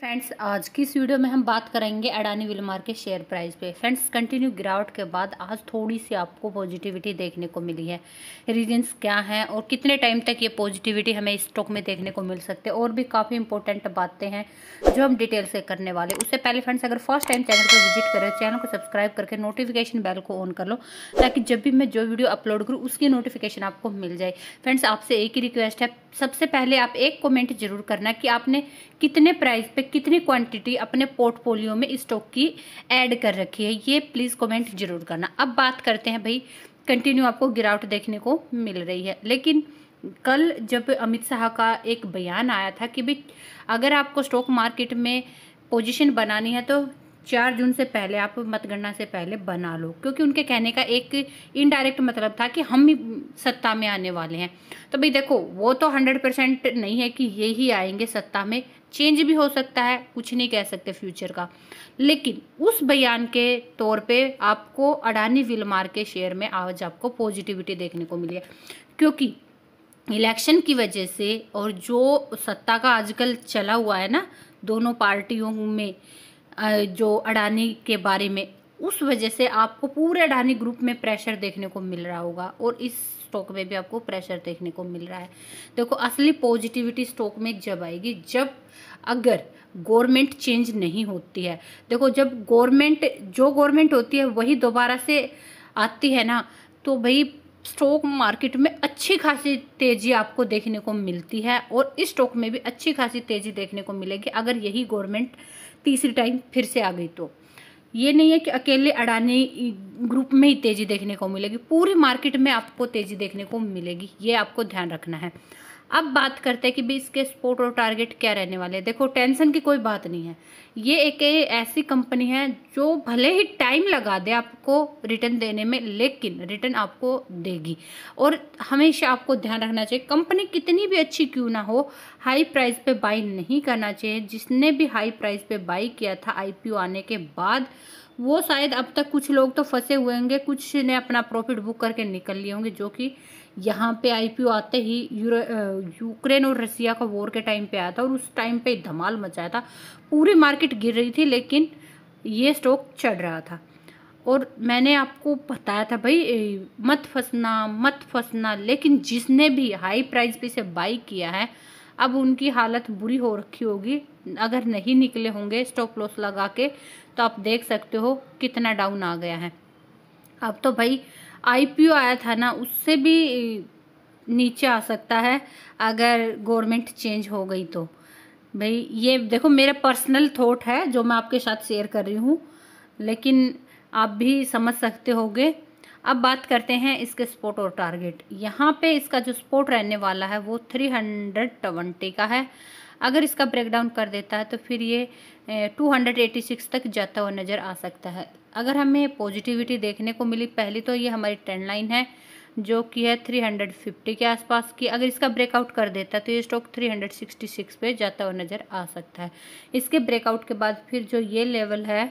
friends आज की इस वीडियो में हम बात करेंगे अडानी विलमार के शेयर प्राइस पे फ्रेंड्स कंटिन्यू गिरावट के बाद आज थोड़ी सी आपको पॉजिटिविटी देखने को मिली है रीजंस क्या हैं और कितने टाइम तक ये पॉजिटिविटी हमें स्टॉक में देखने को मिल सकते हैं और भी काफ़ी इंपॉर्टेंट बातें हैं जो हम डिटेल से करने वाले उससे पहले फ्रेंड्स अगर फर्स्ट टाइम चैनल को विजिट करें चैनल को सब्सक्राइब करके नोटिफिकेशन बेल को ऑन कर लो ताकि जब भी मैं जो वीडियो अपलोड करूँ उसकी नोटिफिकेशन आपको मिल जाए फ्रेंड्स आपसे एक ही रिक्वेस्ट है सबसे पहले आप एक कॉमेंट जरूर करना कि आपने कितने प्राइस पर कितनी क्वांटिटी अपने पोर्टफोलियो में स्टॉक की ऐड कर रखी है ये प्लीज़ कमेंट जरूर करना अब बात करते हैं भाई कंटिन्यू आपको गिरावट देखने को मिल रही है लेकिन कल जब अमित शाह का एक बयान आया था कि भाई अगर आपको स्टॉक मार्केट में पोजिशन बनानी है तो चार जून से पहले आप मतगणना से पहले बना लो क्योंकि उनके कहने का एक इनडायरेक्ट मतलब था कि हम ही सत्ता में आने वाले हैं तो भाई देखो वो तो हंड्रेड परसेंट नहीं है कि ये ही आएंगे सत्ता में चेंज भी हो सकता है कुछ नहीं कह सकते फ्यूचर का लेकिन उस बयान के तौर पे आपको अडानी विलमार के शेयर में आज आपको पॉजिटिविटी देखने को मिली है क्योंकि इलेक्शन की वजह से और जो सत्ता का आजकल चला हुआ है ना दोनों पार्टियों में जो अडानी के बारे में उस वजह से आपको पूरे अडानी ग्रुप में प्रेशर देखने को मिल रहा होगा और इस स्टॉक में भी आपको प्रेशर देखने को मिल रहा है देखो असली पॉजिटिविटी स्टॉक में जब आएगी जब अगर गवर्नमेंट चेंज नहीं होती है देखो जब गवर्नमेंट जो गवर्नमेंट होती है वही दोबारा से आती है ना तो भाई स्टॉक मार्केट में अच्छी खासी तेज़ी आपको देखने को मिलती है और इस स्टॉक में भी अच्छी खासी तेज़ी देखने को मिलेगी अगर यही गवर्नमेंट तीसरी टाइम फिर से आ गई तो ये नहीं है कि अकेले अडानी ग्रुप में ही तेज़ी देखने को मिलेगी पूरी मार्केट में आपको तेज़ी देखने को मिलेगी ये आपको ध्यान रखना है अब बात करते हैं कि भी इसके स्पोर्ट और टारगेट क्या रहने वाले हैं देखो टेंशन की कोई बात नहीं है ये एक ऐसी कंपनी है जो भले ही टाइम लगा दे आपको रिटर्न देने में लेकिन रिटर्न आपको देगी और हमेशा आपको ध्यान रखना चाहिए कंपनी कितनी भी अच्छी क्यों ना हो हाई प्राइस पे बाई नहीं करना चाहिए जिसने भी हाई प्राइस पे बाई किया था आई आने के बाद वो शायद अब तक कुछ लोग तो फंसे हुए होंगे कुछ ने अपना प्रॉफिट बुक करके निकल लिए होंगे जो कि यहाँ पे आईपीओ आते ही यूक्रेन और रसिया का वॉर के टाइम पे आया था और उस टाइम पे धमाल मचाया था पूरी मार्केट गिर रही थी लेकिन ये स्टॉक चढ़ रहा था और मैंने आपको बताया था भाई मत फंसना मत फंसना लेकिन जिसने भी हाई प्राइस पे इसे बाई किया है अब उनकी हालत बुरी हो रखी होगी अगर नहीं निकले होंगे स्टॉप लॉस लगा के तो आप देख सकते हो कितना डाउन आ गया है अब तो भाई आईपीओ आया था ना उससे भी नीचे आ सकता है अगर गवर्नमेंट चेंज हो गई तो भाई ये देखो मेरा पर्सनल थॉट है जो मैं आपके साथ शेयर कर रही हूँ लेकिन आप भी समझ सकते होगे अब बात करते हैं इसके स्पोर्ट और टारगेट यहाँ पे इसका जो स्पोर्ट रहने वाला है वो थ्री हंड्रेड ट्वेंटी का है अगर इसका ब्रेकडाउन कर देता है तो फिर ये 286 तक जाता हुआ नज़र आ सकता है अगर हमें पॉजिटिविटी देखने को मिली पहली तो ये हमारी ट्रेंड लाइन है जो कि है 350 के आसपास की अगर इसका ब्रेकआउट कर देता है तो ये स्टॉक 366 पे जाता हुआ नज़र आ सकता है इसके ब्रेकआउट के बाद फिर जो ये लेवल है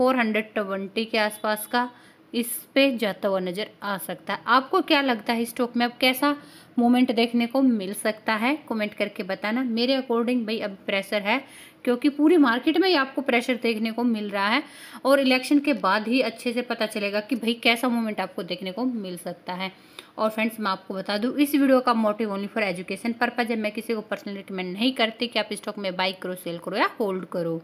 420 के आसपास का इस पे जाता हुआ नज़र आ सकता है आपको क्या लगता है स्टॉक में अब कैसा मोमेंट देखने को मिल सकता है कमेंट करके बताना मेरे अकॉर्डिंग भाई अब प्रेशर है क्योंकि पूरी मार्केट में ही आपको प्रेशर देखने को मिल रहा है और इलेक्शन के बाद ही अच्छे से पता चलेगा कि भाई कैसा मोमेंट आपको देखने को मिल सकता है और फ्रेंड्स मैं आपको बता दूं इस वीडियो का motive only for education purpose है मैं किसी को पर्सनली रिकमेंड नहीं करती कि आप स्टॉक में बाई करो सेल करो या होल्ड करो